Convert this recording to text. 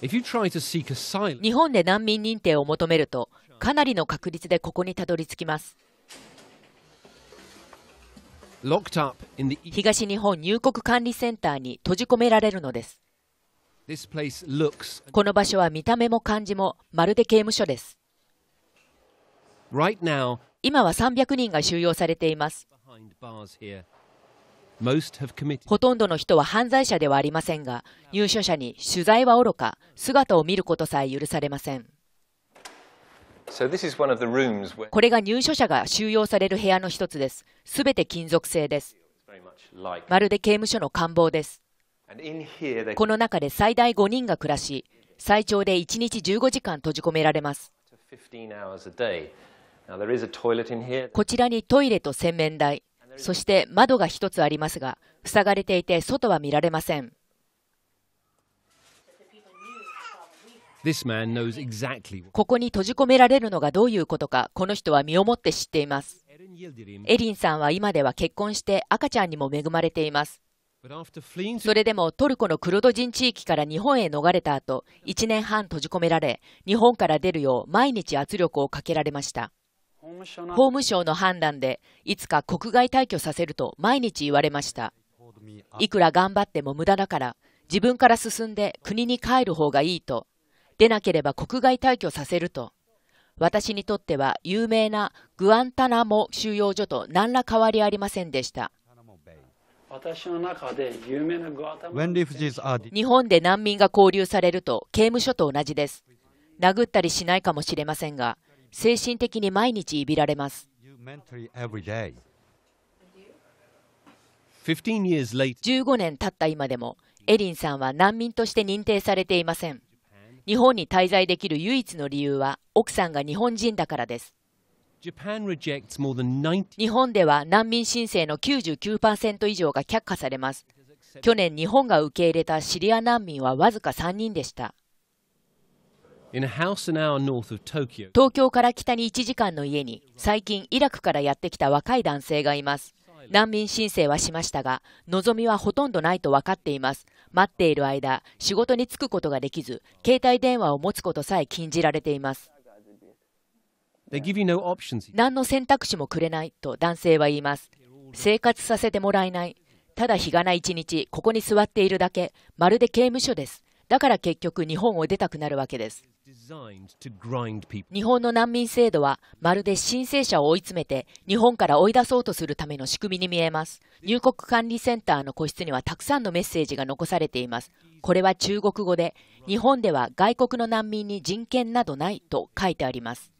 日本で難民認定を求めると、かなりの確率でここにたどり着きます。東日本入国管理センターに閉じ込められるのです。この場所は見た目も感じもまるで刑務所です。今は300人が収容されています。ほとんどの人は犯罪者ではありませんが、入所者に取材はおろか、姿を見ることさえ許されません。これが入所者が収容される部屋の一つです。すべて金属製です。まるで刑務所の官房です。この中で最大5人が暮らし、最長で1日15時間閉じ込められます。こちらにトイレと洗面台、そして窓が一つありますが、塞がれていて外は見られません。ここに閉じ込められるのがどういうことか、この人は身をもって知っています。エリンさんは今では結婚して赤ちゃんにも恵まれています。それでもトルコのクルド人地域から日本へ逃れた後、1年半閉じ込められ、日本から出るよう毎日圧力をかけられました。法務省の判断でいつか国外退去させると毎日言われましたいくら頑張っても無駄だから自分から進んで国に帰る方がいいと出なければ国外退去させると私にとっては有名なグアンタナモ収容所と何ら変わりありませんでした日本で難民が拘留されると刑務所と同じです殴ったりしないかもしれませんが精神的に毎日いびられます。15年経った今でも、エリンさんは難民として認定されていません。日本に滞在できる唯一の理由は、奥さんが日本人だからです。日本では難民申請の99%以上が却下されます。去年、日本が受け入れたシリア難民はわずか3人でした。東京から北に1時間の家に最近イラクからやってきた若い男性がいます難民申請はしましたが望みはほとんどないと分かっています待っている間仕事に就くことができず携帯電話を持つことさえ禁じられています何の選択肢もくれないと男性は言います生活させてもらえないただ日がな一日ここに座っているだけまるで刑務所ですだから結局日本を出たくなるわけです日本の難民制度はまるで申請者を追い詰めて日本から追い出そうとするための仕組みに見えます入国管理センターの個室にはたくさんのメッセージが残されていますこれは中国語で日本では外国の難民に人権などないと書いてあります